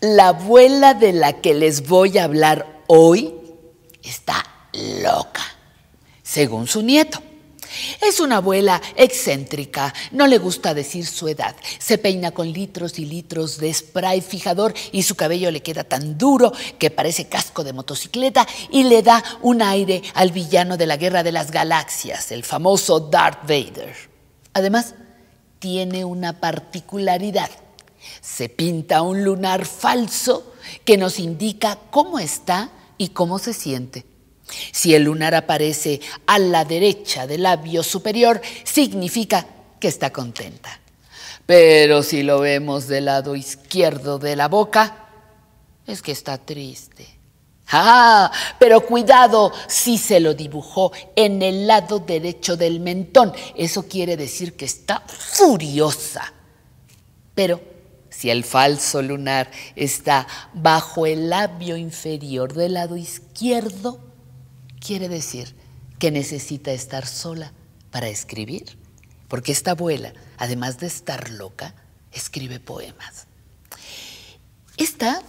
La abuela de la que les voy a hablar hoy está loca, según su nieto. Es una abuela excéntrica, no le gusta decir su edad. Se peina con litros y litros de spray fijador y su cabello le queda tan duro que parece casco de motocicleta y le da un aire al villano de la Guerra de las Galaxias, el famoso Darth Vader. Además, tiene una particularidad se pinta un lunar falso que nos indica cómo está y cómo se siente. Si el lunar aparece a la derecha del labio superior, significa que está contenta. Pero si lo vemos del lado izquierdo de la boca, es que está triste. Ah, pero cuidado si se lo dibujó en el lado derecho del mentón. Eso quiere decir que está furiosa. Pero si el falso lunar está bajo el labio inferior del lado izquierdo, quiere decir que necesita estar sola para escribir, porque esta abuela, además de estar loca, escribe poemas. Esta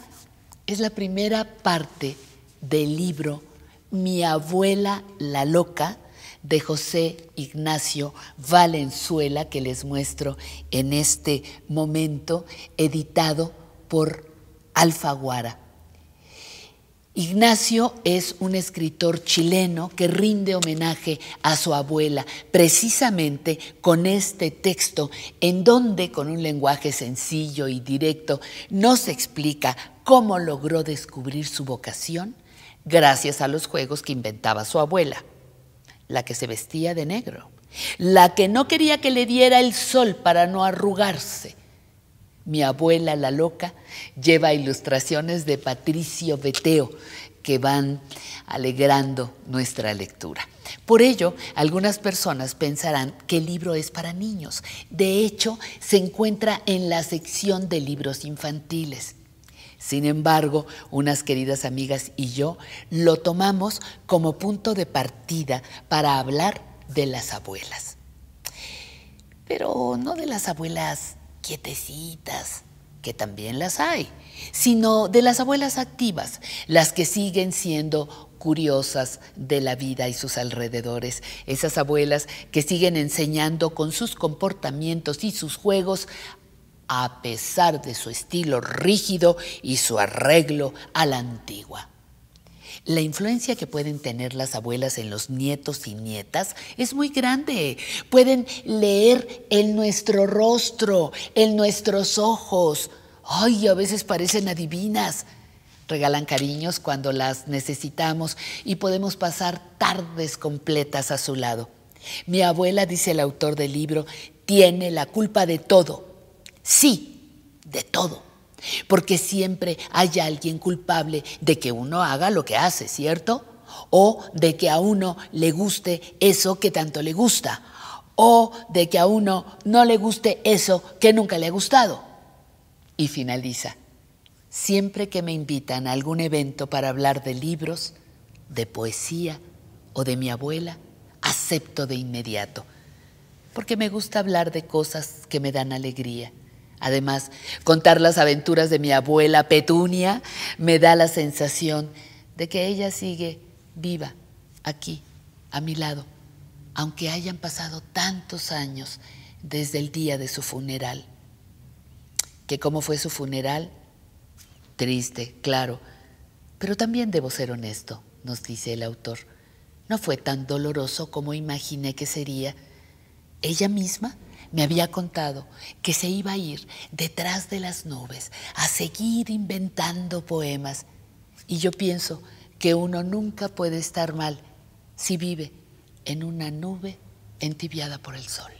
es la primera parte del libro Mi abuela la loca de José Ignacio Valenzuela que les muestro en este momento, editado por Alfaguara. Ignacio es un escritor chileno que rinde homenaje a su abuela, precisamente con este texto, en donde, con un lenguaje sencillo y directo, nos explica cómo logró descubrir su vocación gracias a los juegos que inventaba su abuela la que se vestía de negro, la que no quería que le diera el sol para no arrugarse. Mi abuela la loca lleva ilustraciones de Patricio Beteo que van alegrando nuestra lectura. Por ello, algunas personas pensarán que el libro es para niños. De hecho, se encuentra en la sección de libros infantiles. Sin embargo, unas queridas amigas y yo lo tomamos como punto de partida para hablar de las abuelas. Pero no de las abuelas quietecitas, que también las hay, sino de las abuelas activas, las que siguen siendo curiosas de la vida y sus alrededores, esas abuelas que siguen enseñando con sus comportamientos y sus juegos a pesar de su estilo rígido y su arreglo a la antigua. La influencia que pueden tener las abuelas en los nietos y nietas es muy grande. Pueden leer en nuestro rostro, en nuestros ojos. Ay, a veces parecen adivinas. Regalan cariños cuando las necesitamos y podemos pasar tardes completas a su lado. Mi abuela, dice el autor del libro, tiene la culpa de todo Sí, de todo. Porque siempre hay alguien culpable de que uno haga lo que hace, ¿cierto? O de que a uno le guste eso que tanto le gusta. O de que a uno no le guste eso que nunca le ha gustado. Y finaliza. Siempre que me invitan a algún evento para hablar de libros, de poesía o de mi abuela, acepto de inmediato, porque me gusta hablar de cosas que me dan alegría Además, contar las aventuras de mi abuela Petunia me da la sensación de que ella sigue viva aquí, a mi lado, aunque hayan pasado tantos años desde el día de su funeral. Que cómo fue su funeral? Triste, claro, pero también debo ser honesto, nos dice el autor. No fue tan doloroso como imaginé que sería. Ella misma me había contado que se iba a ir detrás de las nubes a seguir inventando poemas. Y yo pienso que uno nunca puede estar mal si vive en una nube entibiada por el sol.